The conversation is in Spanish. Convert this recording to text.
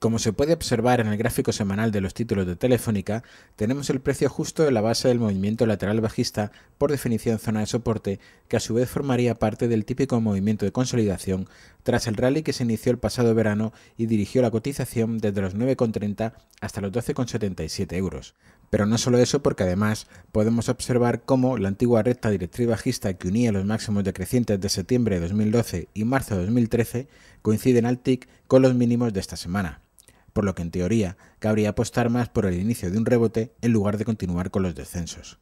Como se puede observar en el gráfico semanal de los títulos de Telefónica, tenemos el precio justo en la base del movimiento lateral bajista, por definición zona de soporte, que a su vez formaría parte del típico movimiento de consolidación tras el rally que se inició el pasado verano y dirigió la cotización desde los 9,30 hasta los 12,77 euros. Pero no solo eso, porque además podemos observar cómo la antigua recta directriz bajista que unía los máximos decrecientes de septiembre de 2012 y marzo de 2013 coinciden al TIC con los mínimos de esta semana por lo que en teoría cabría apostar más por el inicio de un rebote en lugar de continuar con los descensos.